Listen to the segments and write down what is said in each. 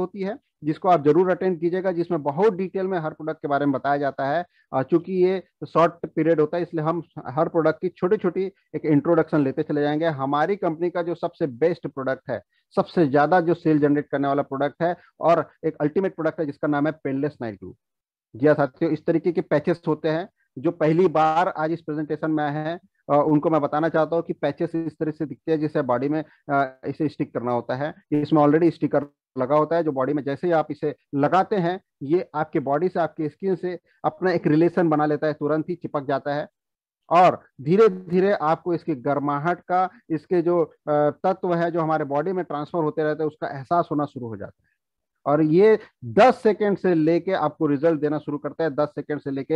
होती है जिसको आप जरूर अटेंड कीजिएगा जिसमें बहुत डिटेल में हर प्रोडक्ट के बारे में बताया जाता है चूंकि ये शॉर्ट पीरियड होता है इसलिए हम हर प्रोडक्ट की छोटी छोटी एक इंट्रोडक्शन लेते चले जाएंगे हमारी कंपनी का जो सबसे बेस्ट प्रोडक्ट है सबसे ज्यादा जो सेल जनरेट करने वाला प्रोडक्ट है और एक अल्टीमेट प्रोडक्ट है जिसका नाम है पेनलेस नाइट ग्लू जी हाँ, साथियों इस तरीके के पैचेस होते हैं जो पहली बार आज इस प्रेजेंटेशन में आए हैं उनको मैं बताना चाहता हूँ कि पैचेस इस तरह से दिखते हैं जिसे बॉडी में इसे स्टिक करना होता है इसमें ऑलरेडी स्टिकर लगा होता है जो बॉडी में जैसे ही आप इसे लगाते हैं ये आपके बॉडी से आपके स्किन से अपना एक रिलेशन बना लेता है तुरंत ही चिपक जाता है और धीरे धीरे आपको इसकी गर्माहट का इसके जो तत्व है जो हमारे बॉडी में ट्रांसफर होते रहते हैं उसका एहसास होना शुरू हो जाता है और ये दस सेकेंड से लेके आपको रिजल्ट देना शुरू करता है दस सेकेंड से लेके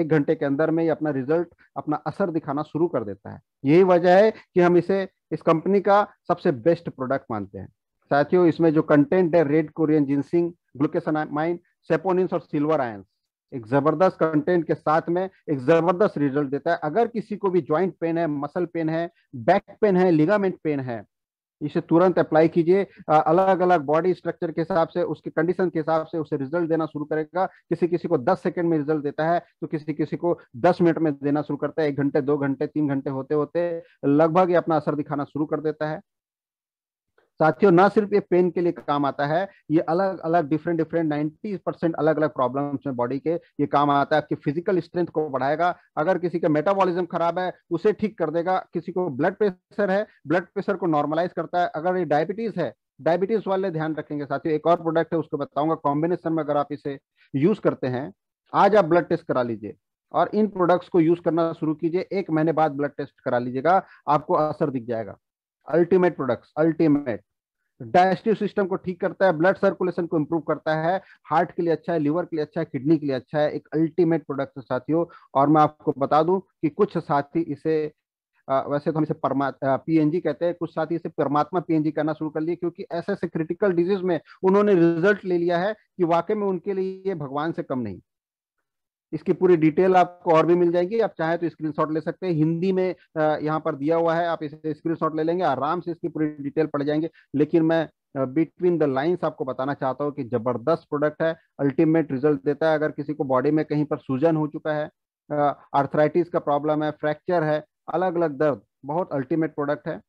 एक घंटे के अंदर में ये अपना रिजल्ट अपना असर दिखाना शुरू कर देता है यही वजह है कि हम इसे इस कंपनी का सबसे बेस्ट प्रोडक्ट मानते हैं साथियों इसमें जो कंटेंट है रेड कोरियन जिनसिंग माइन सेपोनिंस और सिल्वर आय एक जबरदस्त कंटेंट के साथ में एक जबरदस्त रिजल्ट देता है अगर किसी को भी ज्वाइंट पेन है मसल पेन है बैक पेन है लिगामेंट पेन है इसे तुरंत अप्लाई कीजिए अलग अलग बॉडी स्ट्रक्चर के हिसाब से उसके कंडीशन के हिसाब से उसे रिजल्ट देना शुरू करेगा किसी किसी को 10 सेकंड में रिजल्ट देता है तो किसी किसी को 10 मिनट में देना शुरू करता है एक घंटे दो घंटे तीन घंटे होते होते लगभग ये अपना असर दिखाना शुरू कर देता है साथियों ना सिर्फ ये पेन के लिए काम आता है ये अलग अलग डिफरेंट डिफरेंट 90 परसेंट अलग अलग प्रॉब्लम्स में बॉडी के ये काम आता है आपकी फिजिकल स्ट्रेंथ को बढ़ाएगा अगर किसी का मेटाबॉलिज्म खराब है उसे ठीक कर देगा किसी को ब्लड प्रेशर है ब्लड प्रेशर को नॉर्मलाइज करता है अगर ये डायबिटीज है डायबिटीज वाले ध्यान रखेंगे साथियों एक और प्रोडक्ट है उसको बताऊंगा कॉम्बिनेशन में अगर आप इसे यूज करते हैं आज आप ब्लड टेस्ट करा लीजिए और इन प्रोडक्ट्स को यूज करना शुरू कीजिए एक महीने बाद ब्लड टेस्ट करा लीजिएगा आपको असर दिख जाएगा ultimate products ultimate digestive system को ठीक करता है ब्लड सर्कुलेशन को इंप्रूव करता है हार्ट के लिए अच्छा है लिवर के लिए अच्छा है किडनी के लिए अच्छा है एक अल्टीमेट प्रोडक्ट है साथियों और मैं आपको बता दूं कि कुछ साथी इसे आ, वैसे तो हम इसे परमा पीएनजी कहते हैं कुछ साथी इसे परमात्मा पीएनजी करना शुरू कर लिए क्योंकि ऐसे ऐसे क्रिटिकल डिजीज में उन्होंने रिजल्ट ले लिया है कि वाकई में उनके लिए भगवान से कम नहीं इसकी पूरी डिटेल आपको और भी मिल जाएगी आप चाहे तो स्क्रीनशॉट ले सकते हैं हिंदी में यहाँ पर दिया हुआ है आप इसे स्क्रीनशॉट ले लेंगे आराम से इसकी पूरी डिटेल पड़ जाएंगे लेकिन मैं बिटवीन द लाइंस आपको बताना चाहता हूँ कि जबरदस्त प्रोडक्ट है अल्टीमेट रिजल्ट देता है अगर किसी को बॉडी में कहीं पर सूजन हो चुका है आर्थराइटिस का प्रॉब्लम है फ्रैक्चर है अलग अलग दर्द बहुत अल्टीमेट प्रोडक्ट है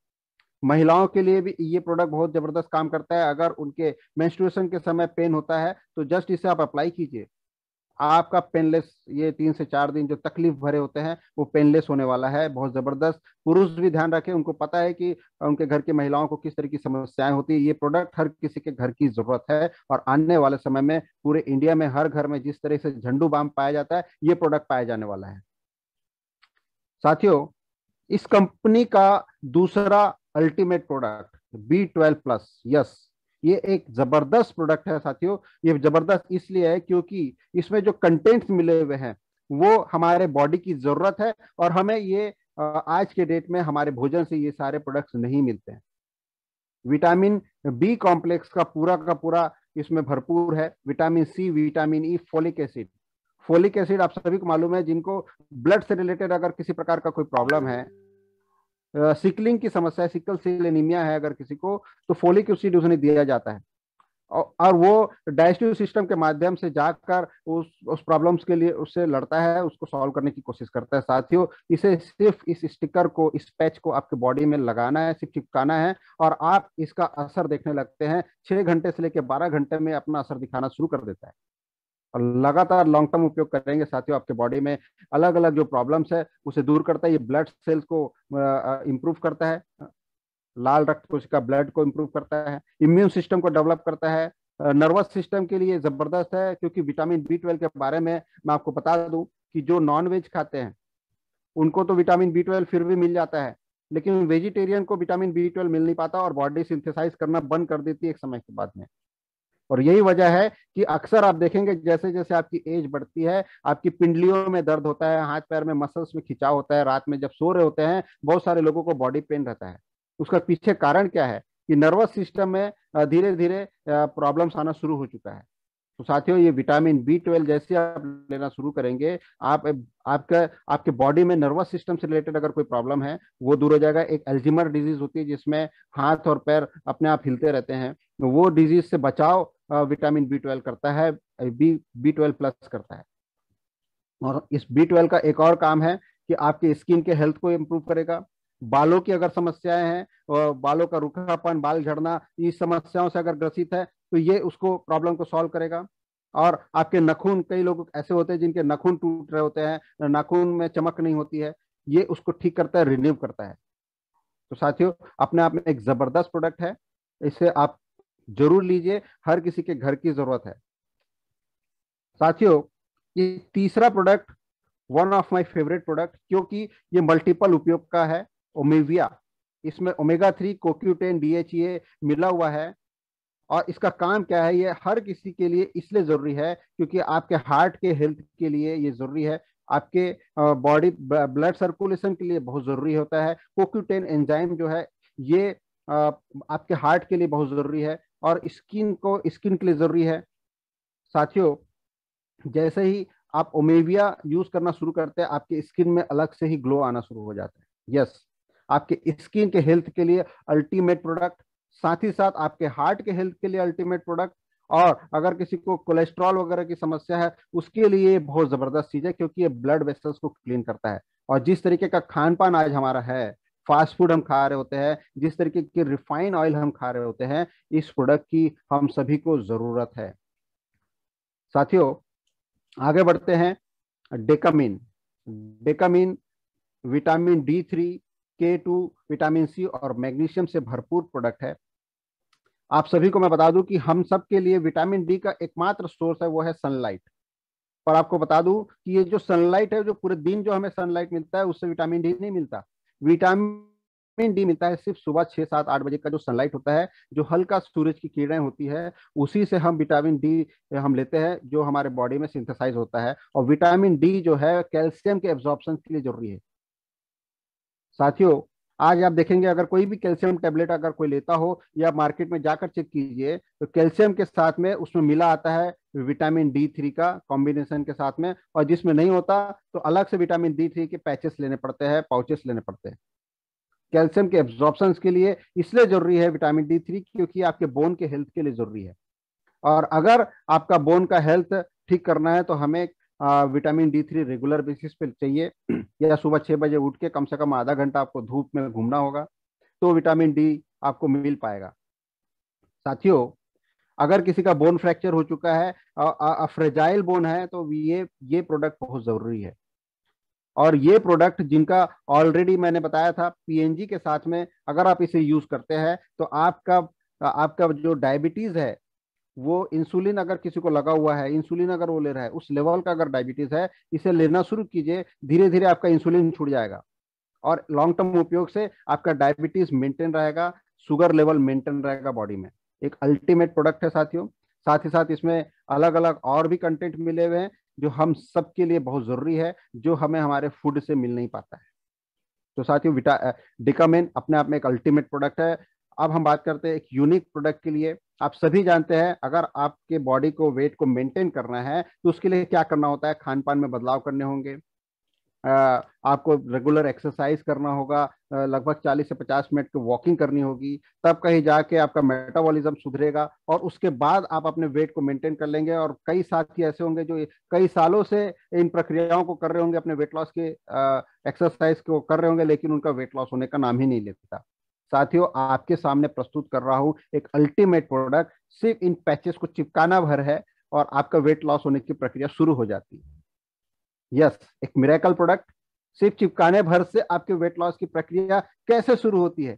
महिलाओं के लिए भी ये प्रोडक्ट बहुत जबरदस्त काम करता है अगर उनके मेंस्ट्रुएशन के समय पेन होता है तो जस्ट इसे आप अप्लाई कीजिए आपका पेनलेस ये तीन से चार दिन जो तकलीफ भरे होते हैं वो पेनलेस होने वाला है बहुत जबरदस्त पुरुष भी ध्यान रखें उनको पता है कि उनके घर की महिलाओं को किस तरह की समस्याएं होती है ये प्रोडक्ट हर किसी के घर की जरूरत है और आने वाले समय में पूरे इंडिया में हर घर में जिस तरह से झंडू बाम पाया जाता है ये प्रोडक्ट पाया जाने वाला है साथियों इस कंपनी का दूसरा ultimate product B twelve plus yes ये एक जबरदस्त प्रोडक्ट है साथियों ये जबरदस्त इसलिए है क्योंकि इसमें जो कंटेंट्स मिले हुए हैं वो हमारे बॉडी की जरूरत है और हमें ये आज के डेट में हमारे भोजन से ये सारे प्रोडक्ट्स नहीं मिलते हैं विटामिन बी कॉम्प्लेक्स का पूरा का पूरा इसमें भरपूर है vitamin C vitamin E folic acid folic acid आप सभी को मालूम है जिनको ब्लड से रिलेटेड अगर किसी प्रकार का कोई प्रॉब्लम है सिकलिंग की समस्या है सिकल सेल एनीमिया है अगर किसी को तो फोलिक एसिड उसने दिया जाता है और वो डाइजेस्टिव सिस्टम के माध्यम से जाकर उस उस प्रॉब्लम्स के लिए उससे लड़ता है उसको सॉल्व करने की कोशिश करता है साथियों इसे सिर्फ इस स्टिकर को इस पैच को आपके बॉडी में लगाना है सिर्फ चिपकाना है और आप इसका असर देखने लगते हैं छः घंटे से लेकर बारह घंटे में अपना असर दिखाना शुरू कर देता है और लगातार लॉन्ग टर्म उपयोग करेंगे साथियों आपके बॉडी में अलग अलग जो प्रॉब्लम्स है उसे दूर करता है ये ब्लड सेल्स को इम्प्रूव करता है लाल रक्त कोशिका ब्लड को इम्प्रूव करता है इम्यून सिस्टम को डेवलप करता है नर्वस सिस्टम के लिए जबरदस्त है क्योंकि विटामिन बी ट्वेल्व के बारे में मैं आपको बता दूं कि जो नॉन वेज खाते हैं उनको तो विटामिन बी ट्वेल्व फिर भी मिल जाता है लेकिन वेजिटेरियन को विटामिन बी ट्वेल्व मिल नहीं पाता और बॉडी सिंथेसाइज करना बंद कर देती है एक समय के बाद में और यही वजह है कि अक्सर आप देखेंगे जैसे जैसे आपकी एज बढ़ती है आपकी पिंडलियों में दर्द होता है हाथ पैर में मसल्स में खिंचाव होता है रात में जब सो रहे होते हैं बहुत सारे लोगों को बॉडी पेन रहता है उसका पीछे कारण क्या है कि नर्वस सिस्टम में धीरे धीरे प्रॉब्लम्स आना शुरू हो चुका है तो साथियों ये विटामिन बी ट्वेल्व जैसे आप लेना शुरू करेंगे आप आपका आपके बॉडी में नर्वस सिस्टम से रिलेटेड अगर कोई प्रॉब्लम है वो दूर हो जाएगा एक एल्जिमर डिजीज होती है जिसमें हाथ और पैर अपने आप हिलते रहते हैं वो डिजीज से बचाव विटामिन बी ट्वेल्व करता है बी बी ट्वेल्व प्लस करता है और इस बी ट्वेल्व का एक और काम है कि आपके स्किन के हेल्थ को इम्प्रूव करेगा बालों की अगर समस्याएं हैं और बालों का रुखापन बाल झड़ना इस समस्याओं से अगर ग्रसित है तो ये उसको प्रॉब्लम को सॉल्व करेगा और आपके नखून कई लोग ऐसे होते हैं जिनके नखून टूट रहे होते हैं नाखून में चमक नहीं होती है ये उसको ठीक करता है रिन्यू करता है तो साथियों अपने आप में एक जबरदस्त प्रोडक्ट है इसे आप जरूर लीजिए हर किसी के घर की जरूरत है साथियों ये तीसरा product one of my favourite product क्योंकि ये मल्टीपल उपयोग का है ओमेविया इसमें ओमेगा थ्री कोक्यूटेन डीएचए मिला हुआ है और इसका काम क्या है ये हर किसी के लिए इसलिए ज़रूरी है क्योंकि आपके हार्ट के हेल्थ के लिए ये ज़रूरी है आपके बॉडी ब्लड सर्कुलेशन के लिए बहुत ज़रूरी होता है कोक्यूटेन एंजाइम जो है ये आपके हार्ट के लिए बहुत ज़रूरी है और स्किन को स्किन के लिए ज़रूरी है साथियों जैसे ही आप ओमेविया यूज करना शुरू करते हैं आपके स्किन में अलग से ही ग्लो आना शुरू हो जाता है यस yes, आपके स्किन के हेल्थ के लिए अल्टीमेट प्रोडक्ट साथ ही साथ आपके हार्ट के हेल्थ के लिए अल्टीमेट प्रोडक्ट और अगर किसी को कोलेस्ट्रॉल वगैरह की समस्या है उसके लिए बहुत जबरदस्त चीज है क्योंकि ये ब्लड वेसल्स को क्लीन करता है और जिस तरीके का खान पान आज हमारा है फास्ट फूड हम खा रहे होते हैं जिस तरीके की रिफाइन ऑयल हम खा रहे होते हैं इस प्रोडक्ट की हम सभी को जरूरत है साथियों आगे बढ़ते हैं डेकामिन डेकामिन vitamin D three K two vitamin C और मैग्नीशियम से भरपूर प्रोडक्ट है आप सभी को मैं बता दूं कि हम सब के लिए विटामिन डी का एकमात्र सोर्स है वो है सनलाइट पर आपको बता दूं कि ये जो सनलाइट है जो पूरे दिन जो हमें सनलाइट मिलता है उससे विटामिन डी नहीं मिलता विटामिन डी मिलता है सिर्फ सुबह छह सात आठ बजे का जो सनलाइट होता है जो हल्का सूरज की किरणें होती है उसी से हम विटामिन डी हम लेते हैं जो हमारे बॉडी में सिंथेसाइज होता है और विटामिन डी जो है कैल्शियम के एब्जॉर्प्शन के लिए जरूरी है साथियों आज आप देखेंगे अगर कोई भी कैल्शियम टेबलेट अगर कोई लेता हो या मार्केट में जाकर चेक कीजिए तो कैल्शियम के साथ में उसमें मिला आता है विटामिन डी थ्री का कॉम्बिनेशन के साथ में और जिसमें नहीं होता तो अलग से विटामिन डी थ्री के पैचेस लेने पड़ते हैं पाउचेस लेने पड़ते हैं कैल्शियम के एब्जॉर्प्शन के लिए इसलिए जरूरी है विटामिन डी थ्री क्योंकि आपके बोन के हेल्थ के लिए जरूरी है और अगर आपका बोन का हेल्थ ठीक करना है तो हमें vitamin D three regular basis पे चाहिए या सुबह छः बजे उठ के कम से कम आधा घंटा आपको धूप में घूमना होगा तो विटामिन डी आपको मिल पाएगा साथियों अगर किसी का बोन फ्रैक्चर हो चुका है अफ्रेजाइल बोन है तो ये ये प्रोडक्ट बहुत ज़रूरी है और ये प्रोडक्ट जिनका ऑलरेडी मैंने बताया था पीएनजी के साथ में अगर आप इसे यूज़ करते हैं तो आपका आपका जो डायबिटीज़ है वो इंसुलिन अगर किसी को लगा हुआ है इंसुलिन अगर वो ले रहा है उस लेवल का अगर डायबिटीज है इसे लेना शुरू कीजिए धीरे धीरे आपका इंसुलिन छूट जाएगा और लॉन्ग टर्म उपयोग से आपका डायबिटीज मेंटेन रहेगा शुगर लेवल मेंटेन रहेगा बॉडी में एक अल्टीमेट प्रोडक्ट है साथियों साथ ही साथ इसमें अलग अलग और भी कंटेंट मिले हुए हैं जो हम सबके लिए बहुत जरूरी है जो हमें हमारे फूड से मिल नहीं पाता है तो साथियों विटा डिकामेन अपने आप में एक अल्टीमेट प्रोडक्ट है अब हम बात करते हैं एक यूनिक प्रोडक्ट के लिए आप सभी जानते हैं अगर आपके बॉडी को वेट को मेंटेन करना है तो उसके लिए क्या करना होता है खान पान में बदलाव करने होंगे आपको रेगुलर एक्सरसाइज करना होगा लगभग 40 से 50 मिनट की वॉकिंग करनी होगी तब कहीं जाके आपका मेटाबॉलिज्म सुधरेगा और उसके बाद आप अपने वेट को मेंटेन कर लेंगे और कई साथी ऐसे होंगे जो कई सालों से इन प्रक्रियाओं को कर रहे होंगे अपने वेट लॉस के एक्सरसाइज को कर रहे होंगे लेकिन उनका वेट लॉस होने का नाम ही नहीं लेता साथियों आपके सामने प्रस्तुत कर रहा हूँ एक अल्टीमेट प्रोडक्ट सिर्फ इन पैचेस को चिपकाना भर है और आपका वेट लॉस होने की प्रक्रिया शुरू हो जाती है यस एक मिराकल प्रोडक्ट सिर्फ चिपकाने भर से आपके वेट लॉस की प्रक्रिया कैसे शुरू होती है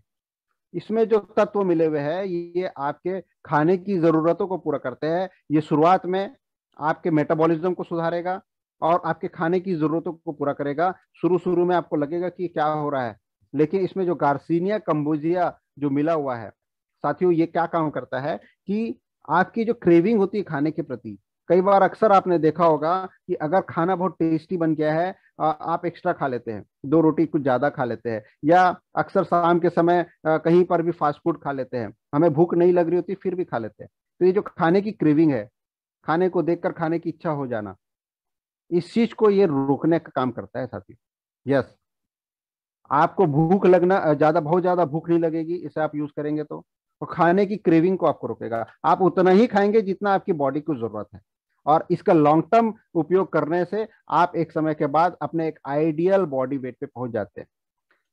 इसमें जो तत्व मिले हुए हैं ये आपके खाने की जरूरतों को पूरा करते हैं ये शुरुआत में आपके मेटाबॉलिज्म को सुधारेगा और आपके खाने की जरूरतों को पूरा करेगा शुरू शुरू में आपको लगेगा कि क्या हो रहा है लेकिन इसमें जो गार्सिनिया कम्बोजिया जो मिला हुआ है साथियों ये क्या काम करता है कि आपकी जो क्रेविंग होती है खाने के प्रति कई बार अक्सर आपने देखा होगा कि अगर खाना बहुत टेस्टी बन गया है आप एक्स्ट्रा खा लेते हैं दो रोटी कुछ ज्यादा खा लेते हैं या अक्सर शाम के समय कहीं पर भी फास्ट फूड खा लेते हैं हमें भूख नहीं लग रही होती फिर भी खा लेते हैं तो ये जो खाने की क्रेविंग है खाने को देखकर खाने की इच्छा हो जाना इस चीज को ये रोकने का काम करता है साथी यस आपको भूख लगना ज्यादा बहुत ज्यादा भूख नहीं लगेगी इसे आप यूज करेंगे तो और खाने की क्रेविंग को आपको रोकेगा आप उतना ही खाएंगे जितना आपकी बॉडी को जरूरत है और इसका लॉन्ग टर्म उपयोग करने से आप एक समय के बाद अपने एक आइडियल बॉडी वेट पे पहुंच जाते हैं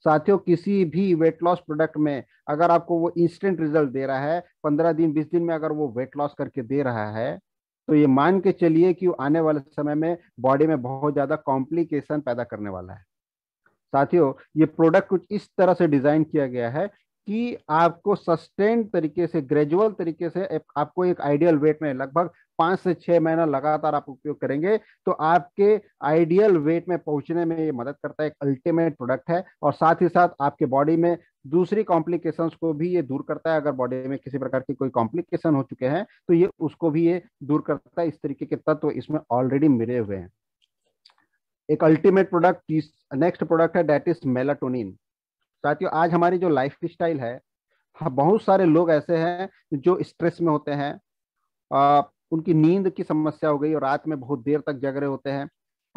साथियों किसी भी वेट लॉस प्रोडक्ट में अगर आपको वो इंस्टेंट रिजल्ट दे रहा है पंद्रह दिन बीस दिन में अगर वो वेट लॉस करके दे रहा है तो ये मान के चलिए कि आने वाले समय में बॉडी में बहुत ज्यादा कॉम्प्लिकेशन पैदा करने वाला है साथियों ये प्रोडक्ट कुछ इस तरह से डिजाइन किया गया है कि आपको सस्टेन तरीके से ग्रेजुअल तरीके से आपको एक आइडियल वेट में लगभग पांच से छह महीना लगातार आप उपयोग करेंगे तो आपके आइडियल वेट में पहुंचने में ये मदद करता है एक अल्टीमेट प्रोडक्ट है और साथ ही साथ आपके बॉडी में दूसरी कॉम्प्लिकेशंस को भी ये दूर करता है अगर बॉडी में किसी प्रकार की कोई कॉम्प्लिकेशन हो चुके हैं तो ये उसको भी ये दूर करता है इस तरीके के तत्व इसमें ऑलरेडी मिले हुए हैं एक अल्टीमेट प्रोडक्ट नेक्स्ट प्रोडक्ट है डेट इज मेलाटोनिन साथियों आज हमारी जो लाइफ स्टाइल है हाँ, बहुत सारे लोग ऐसे हैं जो स्ट्रेस में होते हैं आ, उनकी नींद की समस्या हो गई और रात में बहुत देर तक जग रहे होते हैं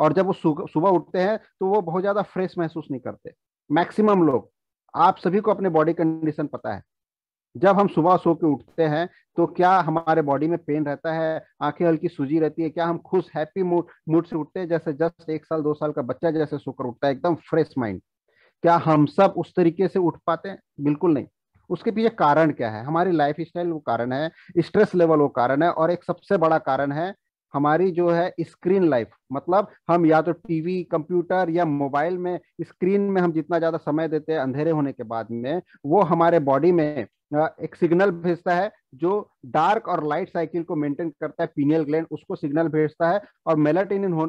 और जब वो सुबह उठते हैं तो वो बहुत ज्यादा फ्रेश महसूस नहीं करते मैक्सिमम लोग आप सभी को अपने बॉडी कंडीशन पता है जब हम सुबह सो के उठते हैं तो क्या हमारे बॉडी में पेन रहता है आंखें हल्की सूजी रहती है क्या हम खुश हैप्पी मूड मूड से उठते हैं जैसे जस्ट एक साल दो साल का बच्चा जैसे सोकर उठता है एकदम फ्रेश माइंड क्या हम सब उस तरीके से उठ पाते हैं बिल्कुल नहीं उसके पीछे कारण क्या है हमारी लाइफ स्टाइल वो कारण है स्ट्रेस लेवल वो कारण है और एक सबसे बड़ा कारण है हमारी जो है स्क्रीन लाइफ मतलब हम या तो टीवी कंप्यूटर या मोबाइल में स्क्रीन में हम जितना ज्यादा समय देते हैं अंधेरे होने के बाद में वो हमारे बॉडी में एक सिग्नल भेजता है जो डार्क और लाइट साइकिल को मेंटेन करता है पीनियल ग्लैंड उसको सिग्नल भेजता है और मेलाटोनिन हो,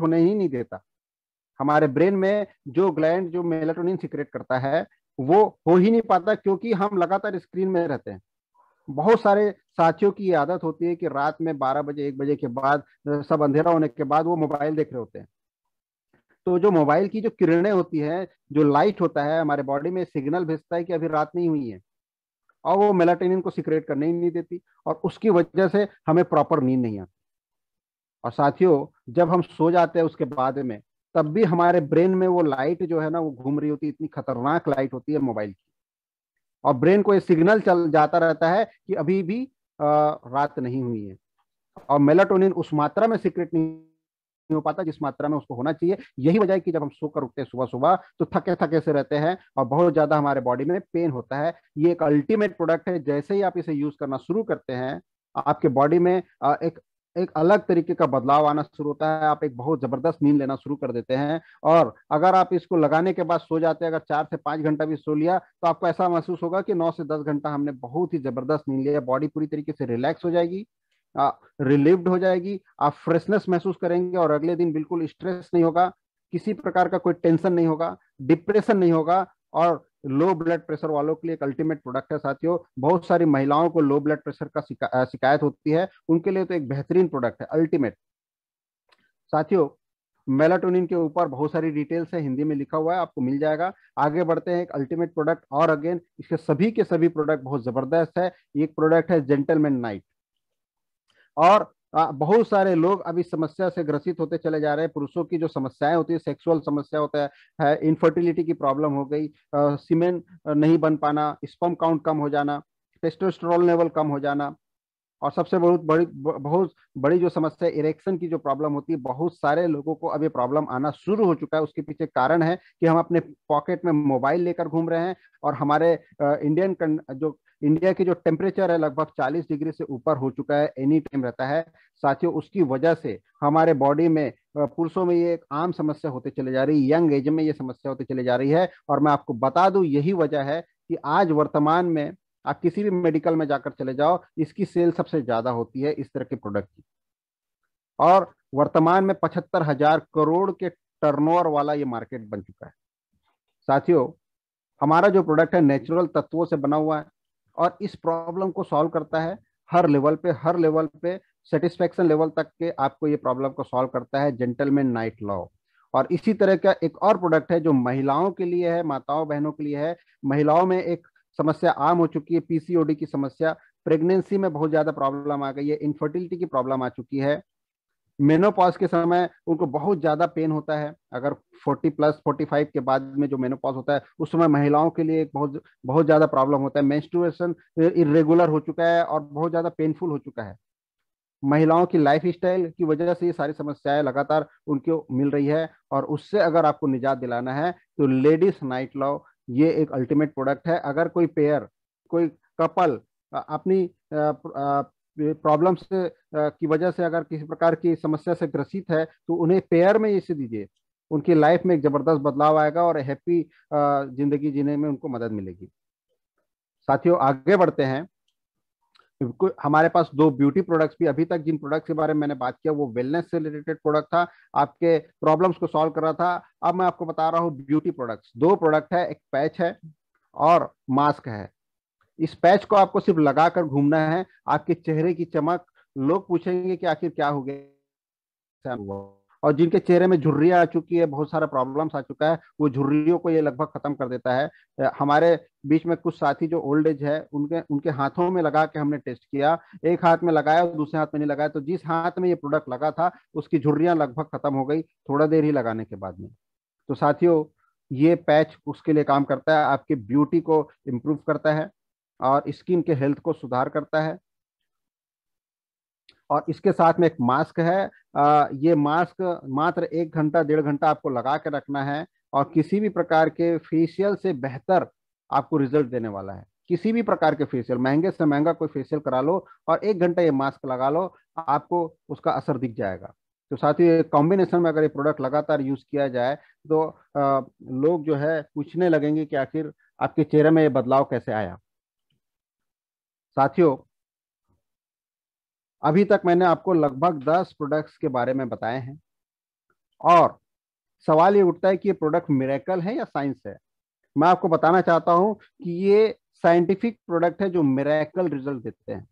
होने ही नहीं देता हमारे ब्रेन में जो ग्लैंड जो मेलाटोनिन सिक्रेट करता है वो हो ही नहीं पाता क्योंकि हम लगातार स्क्रीन में रहते हैं बहुत सारे साथियों की आदत होती है कि रात में 12 बजे एक बजे के बाद सब अंधेरा होने के बाद वो मोबाइल देख रहे होते हैं तो जो मोबाइल की जो किरणें होती है जो लाइट होता है हमारे बॉडी में सिग्नल भेजता है कि अभी रात नहीं हुई है और वो मेलाटेनिन को सिक्रेट करने ही नहीं देती और उसकी वजह से हमें प्रॉपर नींद नहीं आती और साथियों जब हम सो जाते हैं उसके बाद में तब भी हमारे ब्रेन में वो लाइट जो है ना वो घूम रही होती है इतनी खतरनाक लाइट होती है मोबाइल की और ब्रेन को ये सिग्नल चल जाता रहता है कि अभी भी आ, रात नहीं हुई है और मेलाटोनिन उस मात्रा में सिक्रेट नहीं नहीं हो पाता जिस मात्रा में उसको होना चाहिए यही वजह है कि जब हम सोकर उठते हैं सुबह सुबह तो थके थके से रहते हैं और बहुत ज्यादा हमारे बॉडी में पेन होता है ये एक अल्टीमेट प्रोडक्ट है जैसे ही आप इसे यूज करना शुरू करते हैं आपके बॉडी में एक एक अलग तरीके का बदलाव आना शुरू होता है आप एक बहुत जबरदस्त नींद लेना शुरू कर देते हैं और अगर आप इसको लगाने के बाद सो जाते हैं अगर चार से पांच घंटा भी सो लिया तो आपको ऐसा महसूस होगा कि नौ से दस घंटा हमने बहुत ही जबरदस्त नींद लिया बॉडी पूरी तरीके से रिलैक्स हो जाएगी रिलीव्ड हो जाएगी आप फ्रेशनेस महसूस करेंगे और अगले दिन बिल्कुल स्ट्रेस नहीं होगा किसी प्रकार का कोई टेंशन नहीं होगा डिप्रेशन नहीं होगा और लो ब्लड प्रेशर वालों के लिए एक अल्टीमेट प्रोडक्ट है साथियों बहुत सारी महिलाओं को लो ब्लड प्रेशर का शिकायत होती है उनके लिए तो एक बेहतरीन प्रोडक्ट है अल्टीमेट साथियों मेलाटोनिन के ऊपर बहुत सारी डिटेल्स है हिंदी में लिखा हुआ है आपको मिल जाएगा आगे बढ़ते हैं एक अल्टीमेट प्रोडक्ट और अगेन इसके सभी के सभी प्रोडक्ट बहुत जबरदस्त है एक प्रोडक्ट है जेंटलमैन नाइट और बहुत सारे लोग अब इस समस्या से ग्रसित होते चले जा रहे हैं पुरुषों की जो समस्याएं होती है सेक्सुअल समस्या होता है इनफर्टिलिटी की प्रॉब्लम हो गई सीमेन नहीं बन पाना स्पम काउंट कम हो जाना टेस्टोस्टेरोल लेवल कम हो जाना और सबसे बहुत बड़ी बहुत बड़ी जो समस्या इरेक्शन की जो प्रॉब्लम होती है बहुत सारे लोगों को अब ये प्रॉब्लम आना शुरू हो चुका है उसके पीछे कारण है कि हम अपने पॉकेट में मोबाइल लेकर घूम रहे हैं और हमारे इंडियन जो इंडिया की जो टेम्परेचर है लगभग 40 डिग्री से ऊपर हो चुका है एनी टाइम रहता है साथियों उसकी वजह से हमारे बॉडी में पुरुषों में ये एक आम समस्या होते चले जा रही है यंग एज में ये समस्या होते चले जा रही है और मैं आपको बता दू यही वजह है कि आज वर्तमान में आप किसी भी मेडिकल में जाकर चले जाओ इसकी सेल सबसे ज्यादा होती है इस तरह के प्रोडक्ट की और वर्तमान में पचहत्तर हजार करोड़ के टर्नओवर वाला ये मार्केट बन चुका है साथियों हमारा जो प्रोडक्ट है नेचुरल तत्वों से बना हुआ है और इस प्रॉब्लम को सॉल्व करता है हर लेवल पे हर लेवल पे सेटिस्फेक्शन लेवल तक के आपको ये प्रॉब्लम को सॉल्व करता है जेंटलमैन नाइट लॉ और इसी तरह का एक और प्रोडक्ट है जो महिलाओं के लिए है माताओं बहनों के लिए है महिलाओं में एक समस्या आम हो चुकी है पीसीओडी की समस्या प्रेगनेंसी में बहुत ज्यादा प्रॉब्लम आ गई है इनफर्टिलिटी की प्रॉब्लम आ चुकी है मेनोपॉज के समय उनको बहुत ज्यादा पेन होता है अगर 40 प्लस 45 के बाद में जो मेनोपॉज होता है उस समय महिलाओं के लिए एक बहुत बहुत ज्यादा प्रॉब्लम होता है मेंस्ट्रुएशन इरेगुलर हो चुका है और बहुत ज्यादा पेनफुल हो चुका है महिलाओं की लाइफ स्टाइल की वजह से ये सारी समस्याएं लगातार उनको मिल रही है और उससे अगर आपको निजात दिलाना है तो लेडीज नाइट लॉ ये एक अल्टीमेट प्रोडक्ट है अगर कोई पेयर कोई कपल अपनी प्रॉब्लम की वजह से अगर किसी प्रकार की समस्या से ग्रसित है तो उन्हें पेयर में इसे दीजिए उनकी लाइफ में एक जबरदस्त बदलाव आएगा और हैप्पी जिंदगी जीने में उनको मदद मिलेगी साथियों आगे बढ़ते हैं हमारे पास दो ब्यूटी प्रोडक्ट्स भी अभी तक जिन प्रोडक्ट्स के बारे में मैंने बात किया वो वेलनेस से रिलेटेड प्रोडक्ट था आपके प्रॉब्लम्स को सॉल्व कर रहा था अब मैं आपको बता रहा हूँ ब्यूटी प्रोडक्ट्स दो प्रोडक्ट है एक पैच है और मास्क है इस पैच को आपको सिर्फ लगा कर घूमना है आपके चेहरे की चमक लोग पूछेंगे कि आखिर क्या हो गया और जिनके चेहरे में झुर्री आ चुकी है बहुत सारा प्रॉब्लम्स आ चुका है वो झुर्रियों को ये लगभग खत्म कर देता है हमारे बीच में कुछ साथी जो ओल्ड एज है उनके उनके हाथों में लगा के हमने टेस्ट किया एक हाथ में लगाया और दूसरे हाथ में नहीं लगाया तो जिस हाथ में ये प्रोडक्ट लगा था उसकी झुर्रियां लगभग खत्म हो गई थोड़ा देर ही लगाने के बाद में तो साथियों ये पैच उसके लिए काम करता है आपके ब्यूटी को इम्प्रूव करता है और स्किन के हेल्थ को सुधार करता है और इसके साथ में एक मास्क है ये मास्क मात्र एक घंटा डेढ़ घंटा आपको लगा के रखना है और किसी भी प्रकार के फेशियल से बेहतर आपको रिजल्ट देने वाला है किसी भी प्रकार के फेशियल महंगे से महंगा कोई फेशियल करा लो और एक घंटा ये मास्क लगा लो आपको उसका असर दिख जाएगा तो साथ ही कॉम्बिनेशन में अगर ये प्रोडक्ट लगातार यूज किया जाए तो आ, लोग जो है पूछने लगेंगे कि आखिर आपके चेहरे में ये बदलाव कैसे आया साथियों अभी तक मैंने आपको लगभग दस प्रोडक्ट्स के बारे में बताए हैं और सवाल ये उठता है कि ये प्रोडक्ट मेरेकल है या साइंस है मैं आपको बताना चाहता हूं कि ये साइंटिफिक प्रोडक्ट है जो मेरेकल रिजल्ट देते हैं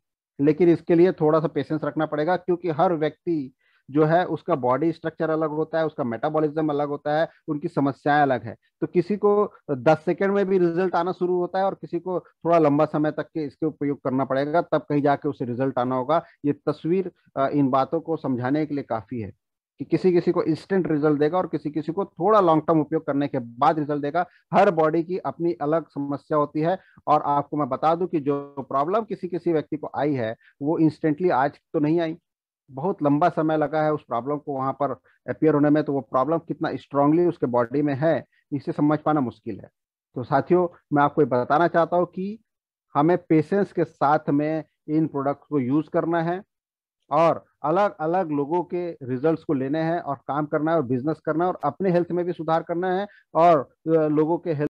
लेकिन इसके लिए थोड़ा सा पेशेंस रखना पड़ेगा क्योंकि हर व्यक्ति जो है उसका बॉडी स्ट्रक्चर अलग होता है उसका मेटाबॉलिज्म अलग होता है उनकी समस्याएं अलग है तो किसी को दस सेकेंड में भी रिजल्ट आना शुरू होता है और किसी को थोड़ा लंबा समय तक के इसके उपयोग करना पड़ेगा तब कहीं जाके उसे रिजल्ट आना होगा ये तस्वीर इन बातों को समझाने के लिए काफी है कि किसी किसी को इंस्टेंट रिजल्ट देगा और किसी किसी को थोड़ा लॉन्ग टर्म उपयोग करने के बाद रिजल्ट देगा हर बॉडी की अपनी अलग समस्या होती है और आपको मैं बता दूं कि जो प्रॉब्लम किसी किसी व्यक्ति को आई है वो इंस्टेंटली आज तो नहीं आई बहुत लंबा समय लगा है उस प्रॉब्लम को वहां पर अपियर होने में तो वो प्रॉब्लम कितना स्ट्रांगली उसके बॉडी में है इसे समझ पाना मुश्किल है तो साथियों मैं आपको ये बताना चाहता हूँ कि हमें पेशेंस के साथ में इन प्रोडक्ट्स को यूज़ करना है और अलग अलग लोगों के रिजल्ट्स को लेने हैं और काम करना है और बिजनेस करना है और अपने हेल्थ में भी सुधार करना है और लोगों के हेल्थ